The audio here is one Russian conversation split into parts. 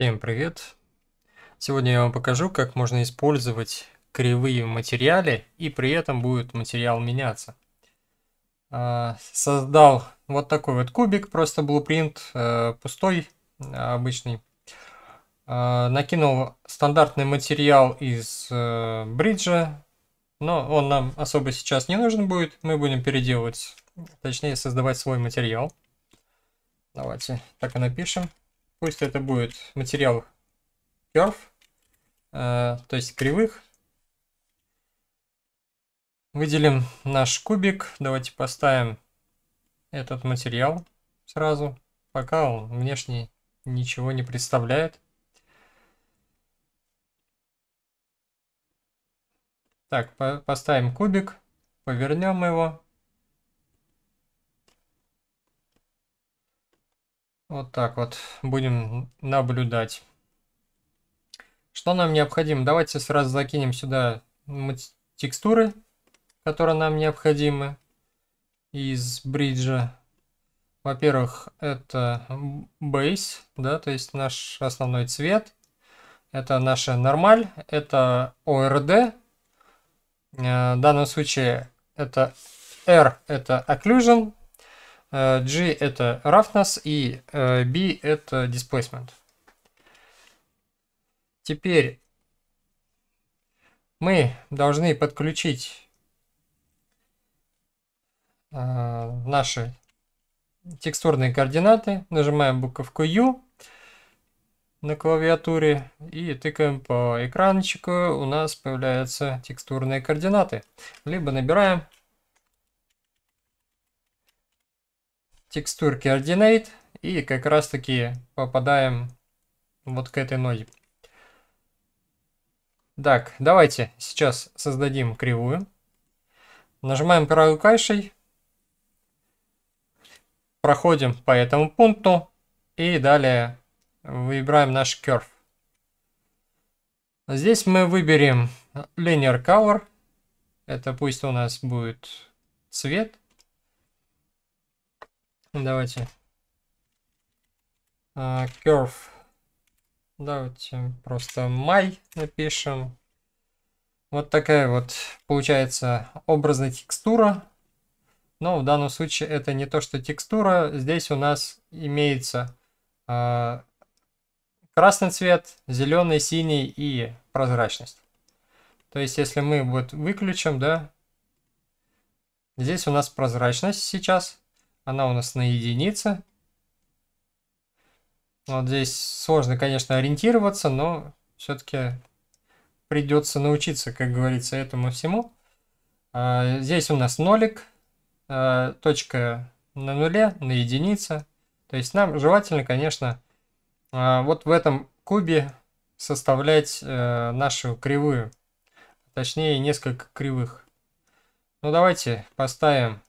Всем привет! Сегодня я вам покажу, как можно использовать кривые в материале, и при этом будет материал меняться. А, создал вот такой вот кубик, просто блупринт, э, пустой, а, обычный. А, накинул стандартный материал из э, бриджа, но он нам особо сейчас не нужен будет, мы будем переделывать, точнее создавать свой материал. Давайте так и напишем. Пусть это будет материал керф, э, то есть кривых. Выделим наш кубик. Давайте поставим этот материал сразу. Пока он внешне ничего не представляет. Так, по поставим кубик, повернем его. Вот так вот будем наблюдать. Что нам необходимо? Давайте сразу закинем сюда текстуры, которые нам необходимы из бриджа. Во-первых, это base, да, то есть наш основной цвет. Это наша нормаль, это ORD. Э, в данном случае это R это occlusion, Э, G это roughness и э, B это displacement. Теперь мы должны подключить э, наши текстурные координаты. Нажимаем буковку U на клавиатуре и тыкаем по экранчику. У нас появляются текстурные координаты. Либо набираем текстурки координат и как раз таки попадаем вот к этой ноде. Так, давайте сейчас создадим кривую. Нажимаем правой клавишей. Проходим по этому пункту. И далее выбираем наш curve. Здесь мы выберем linear color. Это пусть у нас будет цвет. Давайте. А, curve. Давайте просто май напишем. Вот такая вот получается образная текстура. Но в данном случае это не то, что текстура. Здесь у нас имеется э, красный цвет, зеленый, синий и прозрачность. То есть, если мы вот выключим, да, здесь у нас прозрачность сейчас. Она у нас на единице. Ну, вот здесь сложно, конечно, ориентироваться, но все-таки придется научиться, как говорится, этому всему. А, здесь у нас нолик, а, точка на нуле, на единице. То есть нам желательно, конечно, а, вот в этом кубе составлять э, нашу кривую. Точнее, несколько кривых. Ну, давайте поставим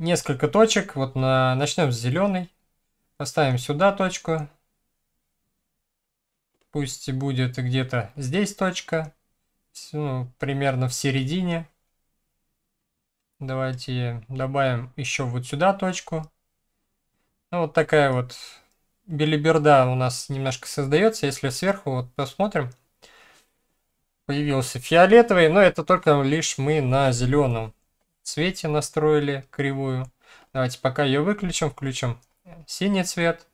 несколько точек. Вот на... начнем с зеленой. Поставим сюда точку. Пусть будет где-то здесь точка. Ну, примерно в середине. Давайте добавим еще вот сюда точку. Ну, вот такая вот билиберда у нас немножко создается. Если сверху вот посмотрим, появился фиолетовый, но это только лишь мы на зеленом цвете настроили кривую. Давайте пока ее выключим, включим э, синий цвет.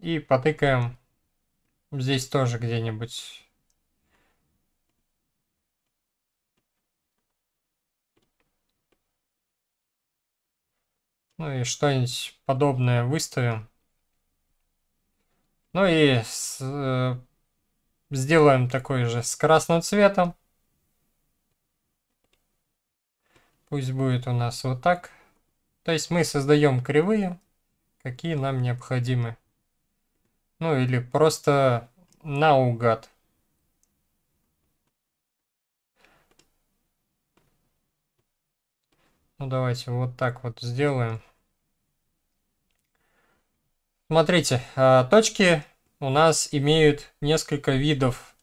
И потыкаем здесь тоже где-нибудь. Ну и что-нибудь подобное выставим. Ну и с, э, сделаем такой же с красным цветом. Пусть будет у нас вот так. То есть мы создаем кривые, какие нам необходимы. Ну или просто наугад. Ну давайте вот так вот сделаем. Смотрите, а, точки у нас имеют несколько видов.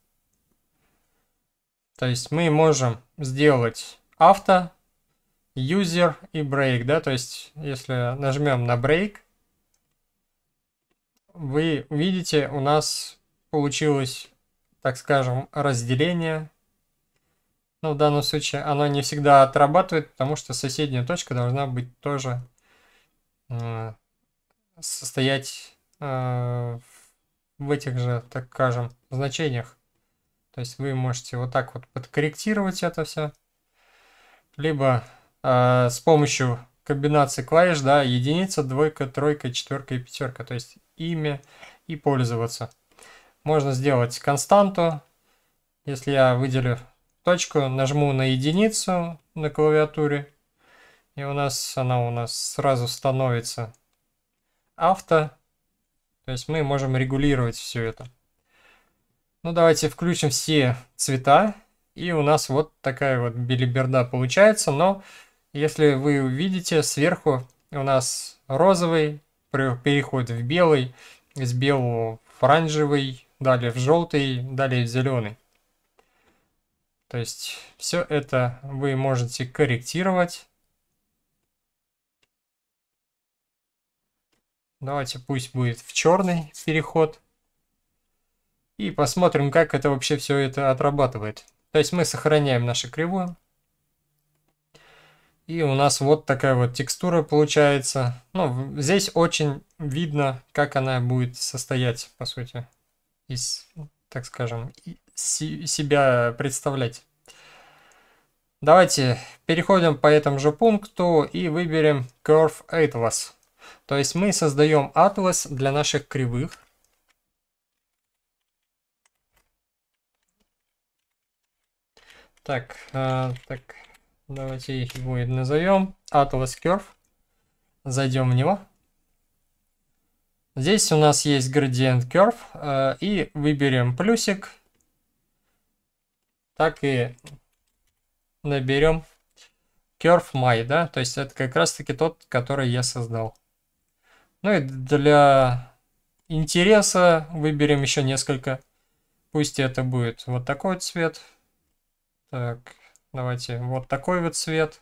То есть мы можем сделать авто user и break, да, то есть если нажмем на break, вы увидите у нас получилось, так скажем, разделение. Но ну, в данном случае оно не всегда отрабатывает, потому что соседняя точка должна быть тоже э, состоять э, в этих же, так скажем, значениях. То есть вы можете вот так вот подкорректировать это все. Либо а, с помощью комбинации клавиш, да, единица, двойка, тройка, четверка и пятерка, то есть имя и пользоваться. Можно сделать константу, если я выделю точку, нажму на единицу на клавиатуре, и у нас она у нас сразу становится авто, то есть мы можем регулировать все это. Ну давайте включим все цвета, и у нас вот такая вот билиберда получается, но если вы увидите, сверху у нас розовый, переход в белый, из белого в оранжевый, далее в желтый, далее в зеленый. То есть все это вы можете корректировать. Давайте пусть будет в черный переход. И посмотрим, как это вообще все это отрабатывает. То есть мы сохраняем нашу кривую. И у нас вот такая вот текстура получается. Ну, здесь очень видно, как она будет состоять, по сути, из, так скажем, себя представлять. Давайте переходим по этому же пункту и выберем Curve Atlas. То есть мы создаем атлас для наших кривых. Так, э, так, Давайте их будет назовем Atlas Curve. Зайдем в него. Здесь у нас есть градиент Curve. Э, и выберем плюсик. Так и наберем Curve My, да? То есть это как раз таки тот, который я создал. Ну и для интереса выберем еще несколько. Пусть это будет вот такой цвет. Так, Давайте вот такой вот цвет.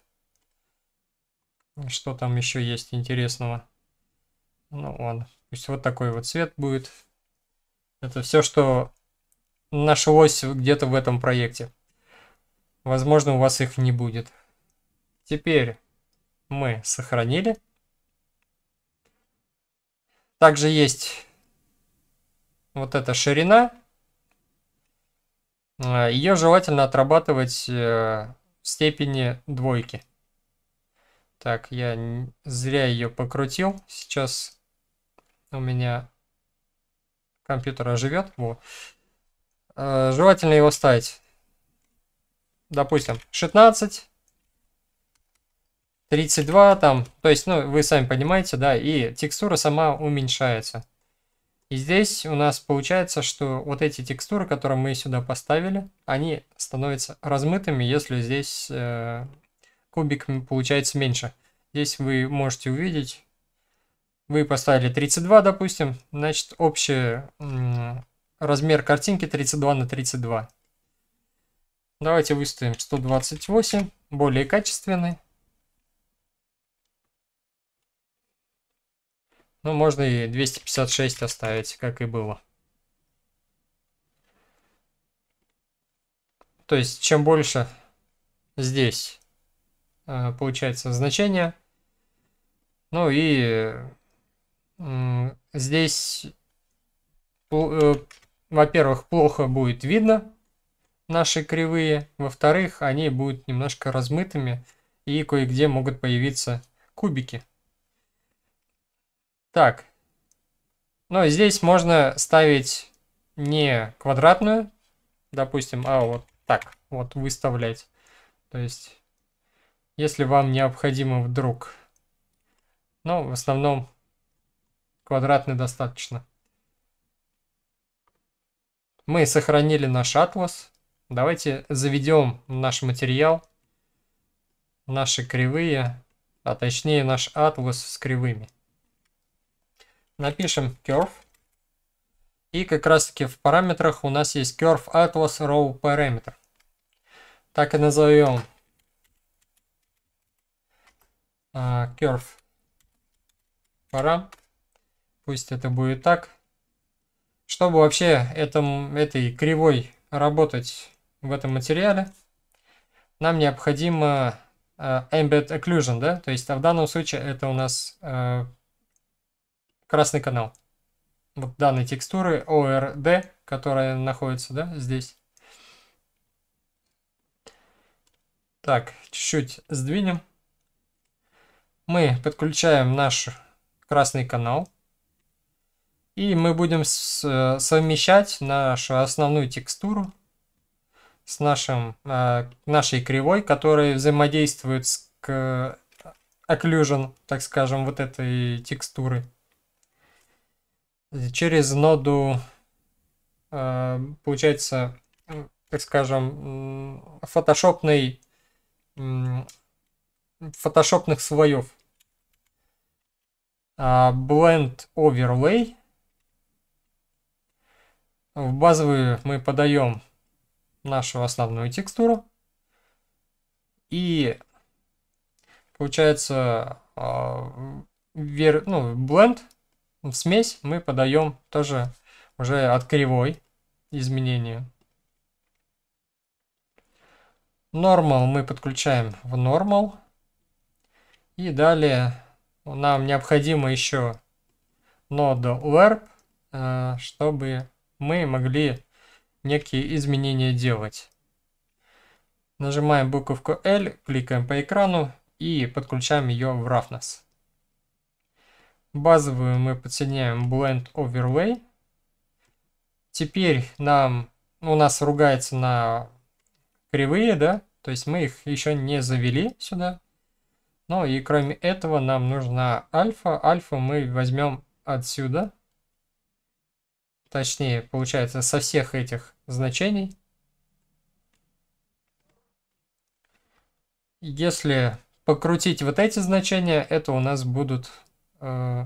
Что там еще есть интересного? Ну ладно, пусть вот такой вот цвет будет. Это все, что нашлось где-то в этом проекте. Возможно, у вас их не будет. Теперь мы сохранили. Также есть вот эта ширина. Э, ее желательно отрабатывать э, в степени двойки. Так, я зря ее покрутил. Сейчас у меня компьютер оживет. Во. Э, желательно его ставить. Допустим, 16, 32 там. То есть, ну, вы сами понимаете, да, и текстура сама уменьшается. И здесь у нас получается, что вот эти текстуры, которые мы сюда поставили, они становятся размытыми, если здесь э, кубик получается меньше. Здесь вы можете увидеть, вы поставили 32, допустим, значит общий размер картинки 32 на 32. Давайте выставим 128, более качественный. Ну, можно и 256 оставить, как и было. То есть, чем больше здесь э, получается значение, ну и здесь, э, во-первых, плохо будет видно наши кривые, во-вторых, они будут немножко размытыми и кое-где могут появиться кубики. Так. но ну, здесь можно ставить не квадратную, допустим, а вот так вот выставлять. То есть, если вам необходимо вдруг. Ну, в основном квадратный достаточно. Мы сохранили наш атлас. Давайте заведем наш материал, наши кривые, а точнее наш атлас с кривыми. Напишем curve. И как раз таки в параметрах у нас есть curve atlas row parameter. Так и назовем uh, curve пора. Пусть это будет так. Чтобы вообще этом, этой кривой работать в этом материале, нам необходимо uh, Embed Occlusion, да? То есть а в данном случае это у нас э, красный канал. Вот данной текстуры ORD, которая находится да, здесь. Так, чуть-чуть сдвинем. Мы подключаем наш красный канал. И мы будем э, совмещать нашу основную текстуру с нашим, э, нашей кривой, которая взаимодействует с к, occlusion, так скажем, вот этой текстуры через ноду, э, получается, так скажем, фотошопный, фотошопных слоев. А, blend Overlay. В базовую мы подаем нашу основную текстуру. И получается а, вер, ну, blend в смесь мы подаем тоже уже от кривой изменения. Normal мы подключаем в normal. И далее нам необходимо еще нода Warp, э, чтобы мы могли некие изменения делать. Нажимаем буковку L, кликаем по экрану и подключаем ее в Roughness. Базовую мы подсоединяем Blend Overlay. Теперь нам, ну, у нас ругается на кривые, да, то есть мы их еще не завели сюда. Ну и кроме этого нам нужна альфа. Альфа мы возьмем отсюда. Точнее, получается, со всех этих значений. Если покрутить вот эти значения, это у нас будут Э,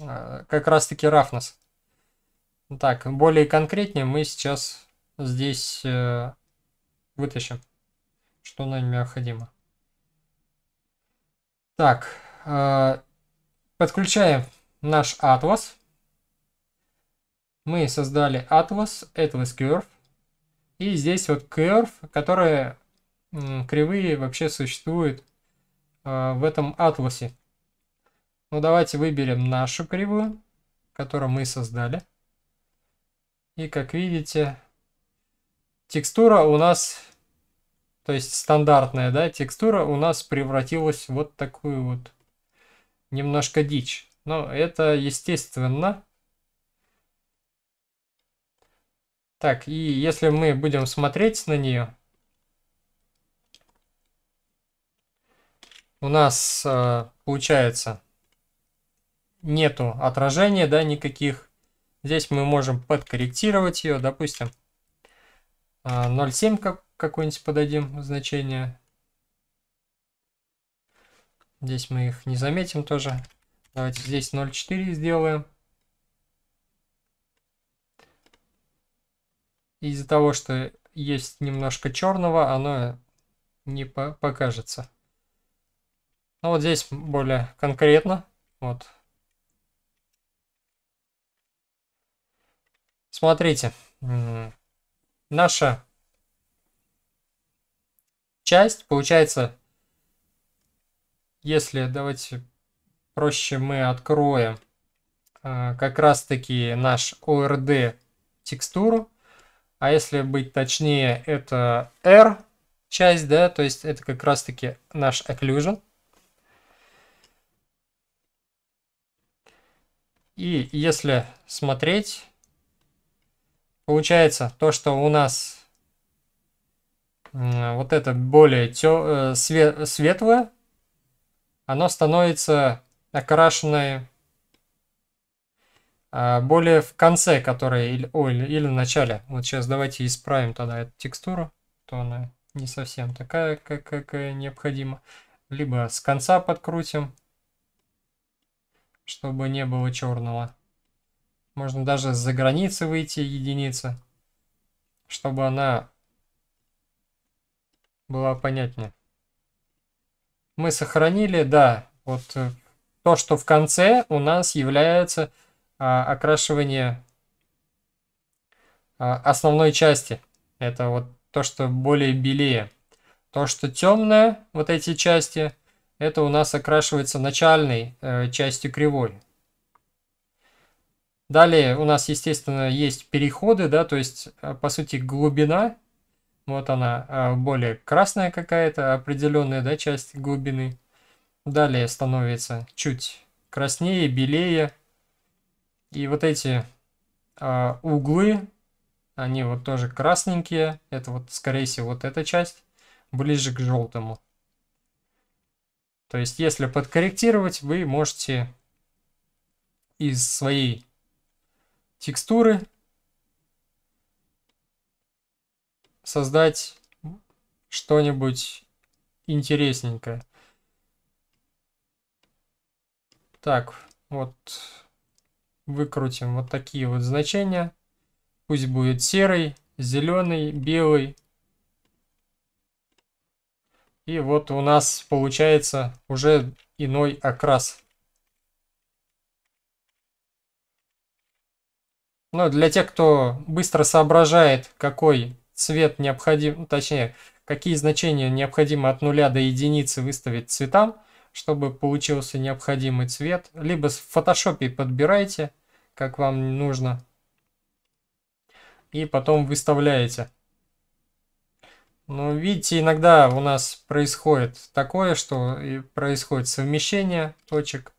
а, как раз таки roughness. Так, более конкретнее мы сейчас здесь э, вытащим, что нам необходимо. Так, э, подключаем наш атлас. Мы создали атлас, atlas curve. И здесь вот curve, которые кривые вообще существуют в этом атласе. Ну давайте выберем нашу кривую, которую мы создали. И как видите, текстура у нас, то есть стандартная, да, текстура у нас превратилась в вот такую вот немножко дичь. Но это естественно. Так, и если мы будем смотреть на нее, у нас э, получается нету отражения, да, никаких. Здесь мы можем подкорректировать ее, допустим, 0,7 а, как, какое-нибудь подадим значение. Здесь мы их не заметим тоже. Давайте здесь 0,4 сделаем. Из-за того, что есть немножко черного, оно не покажется. Ну вот здесь более конкретно. Вот Смотрите, наша часть получается, если давайте проще мы откроем а, как раз таки наш ORD текстуру, а если быть точнее, это R часть, да, то есть это как раз таки наш occlusion. И если смотреть, Получается, то, что у нас вот это более тё, э, све, светлое, оно становится окрашенное а, более в конце, которая или, о, или, или в начале. Вот сейчас давайте исправим тогда эту текстуру, то она не совсем такая, как, как необходимо. Либо с конца подкрутим, чтобы не было черного. Можно даже за границы выйти единица чтобы она была понятнее. Мы сохранили, да, вот э, то, что в конце у нас является а, окрашивание а, основной части. Это вот то, что более белее. То, что темное, вот эти части, это у нас окрашивается начальной э, частью кривой. Далее у нас, естественно, есть переходы, да, то есть, э, по сути, глубина, вот она, э, более красная какая-то, определенная, да, часть глубины. Далее становится чуть краснее, белее. И вот эти а, углы, они вот тоже красненькие. Это вот, скорее всего, вот эта часть ближе к желтому. То есть, если подкорректировать, вы можете из своей текстуры, создать что-нибудь интересненькое. Так, вот выкрутим вот такие вот значения. Пусть будет серый, зеленый, белый. И вот у нас получается уже иной окрас. Но для тех, кто быстро соображает, какой цвет необходим, ну, точнее, какие значения необходимо от нуля до единицы выставить цветам, чтобы получился необходимый цвет. Либо в фотошопе подбирайте, как вам нужно. И потом выставляете. Но видите, иногда у нас происходит такое, что происходит совмещение точек.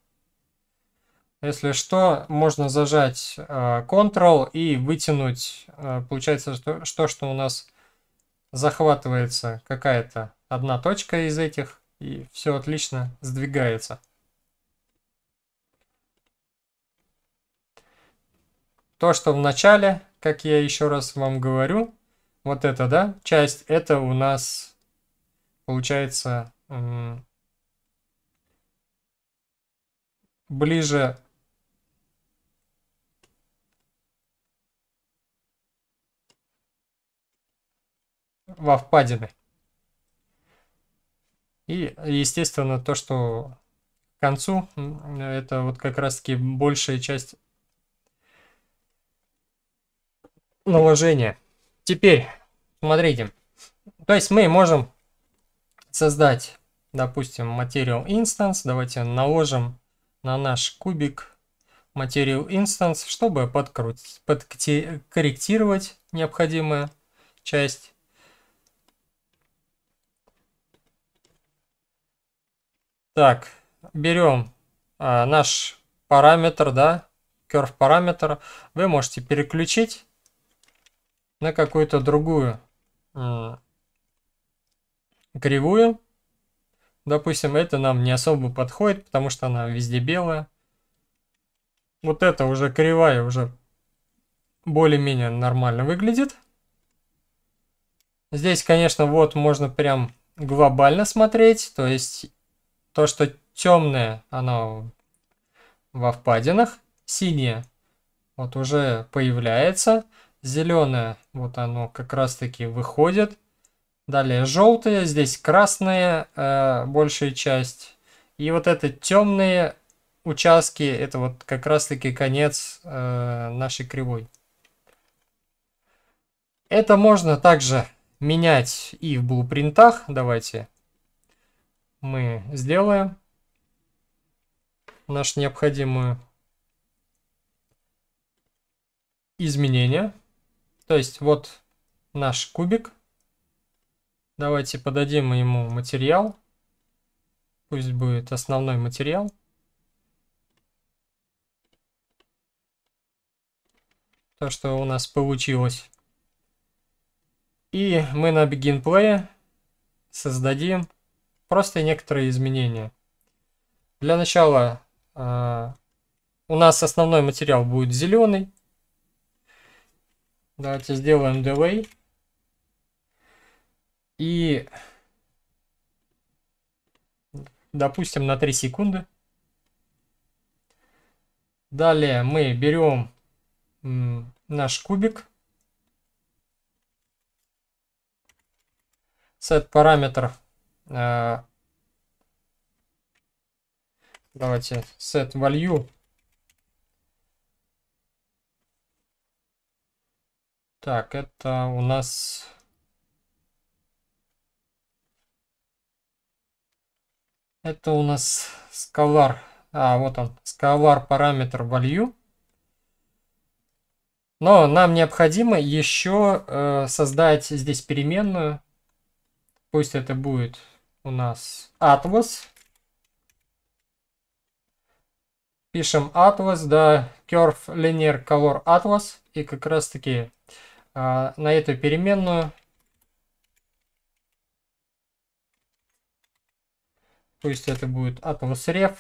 Если что, можно зажать Ctrl э, и вытянуть. Э, получается, что, что, что у нас захватывается какая-то одна точка из этих, и все отлично сдвигается. То, что в начале, как я еще раз вам говорю, вот это, да, часть, это у нас получается ближе во впадины. И, естественно, то, что к концу, это вот как раз-таки большая часть наложения. Теперь, смотрите, то есть мы можем создать, допустим, материал instance. Давайте наложим на наш кубик материал instance, чтобы подкорректировать необходимую часть. Так, берем а, наш параметр, да, curve параметр. Вы можете переключить на какую-то другую кривую. Допустим, это нам не особо подходит, потому что она везде белая. Вот это уже кривая уже более-менее нормально выглядит. Здесь, конечно, вот можно прям глобально смотреть, то есть то, что темное, оно во впадинах, синее вот уже появляется, зеленое вот оно как раз таки выходит, далее желтые, здесь красные э, большая часть, и вот это темные участки, это вот как раз таки конец э, нашей кривой. Это можно также менять и в блупринтах, давайте мы сделаем наш необходимые изменения, То есть вот наш кубик. Давайте подадим ему материал. Пусть будет основной материал. То, что у нас получилось. И мы на Begin Play создадим просто некоторые изменения. Для начала э, у нас основной материал будет зеленый. Давайте сделаем delay. И допустим на 3 секунды. Далее мы берем наш кубик. Сет параметров а, давайте set value. Так, это у нас... Это у нас scalar. А, вот он. Scalar параметр value. Но нам необходимо еще э, создать здесь переменную. Пусть это будет у нас Atlas. Пишем Atlas, да, Curve Linear Color Atlas. И как раз таки э, на эту переменную Пусть это будет Atlas Ref.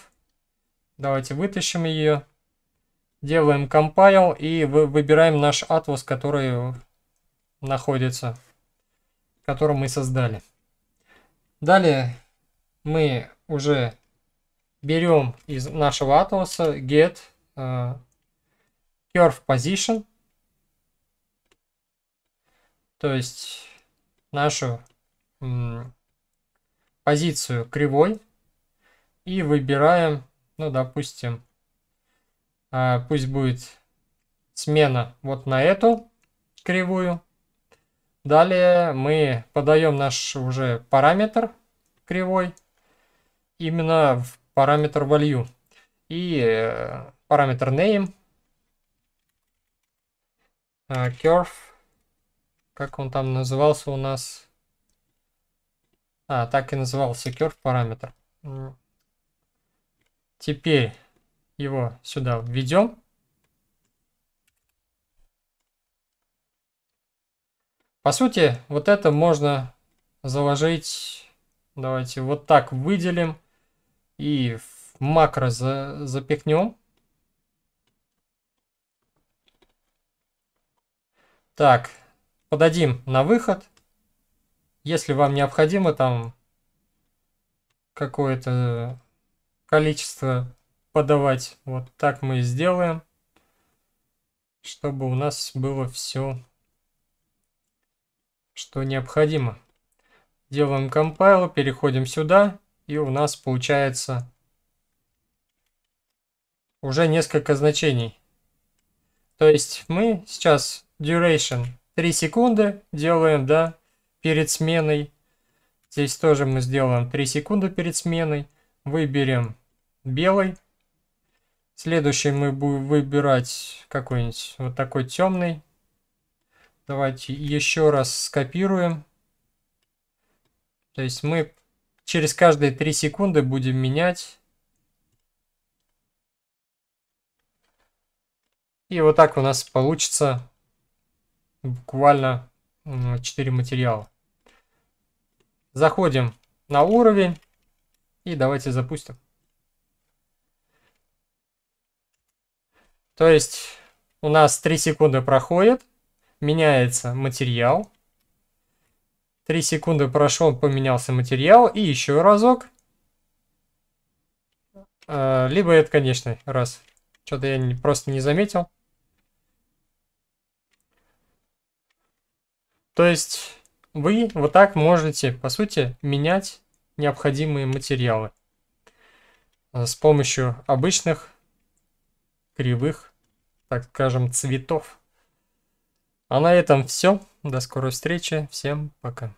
Давайте вытащим ее. Делаем compile и вы, выбираем наш атлас, который находится, который мы создали. Далее мы уже берем из нашего атласа get uh, curve position, то есть нашу позицию кривой и выбираем, ну, допустим, э, пусть будет смена вот на эту кривую. Далее мы подаем наш уже параметр кривой, именно в параметр value и э, параметр name, э, curve, как он там назывался у нас, а, так и назывался curve параметр. Теперь его сюда введем. По сути, вот это можно заложить, давайте вот так выделим и в макро за, запихнем. Так, подадим на выход. Если вам необходимо там какое-то количество подавать, вот так мы и сделаем, чтобы у нас было все что необходимо. Делаем compile, переходим сюда, и у нас получается уже несколько значений. То есть мы сейчас duration 3 секунды делаем, да, перед сменой. Здесь тоже мы сделаем 3 секунды перед сменой. Выберем белый. Следующий мы будем выбирать какой-нибудь вот такой темный. Давайте еще раз скопируем. То есть мы через каждые 3 секунды будем менять. И вот так у нас получится буквально 4 материала. Заходим на уровень и давайте запустим. То есть у нас 3 секунды проходит меняется материал. 3 секунды прошло, поменялся материал. И еще разок. А, либо это, конечно, раз. Что-то я просто не заметил. То есть вы вот так можете, по сути, менять необходимые материалы а, с помощью обычных кривых, так скажем, цветов. А на этом все. До скорой встречи. Всем пока.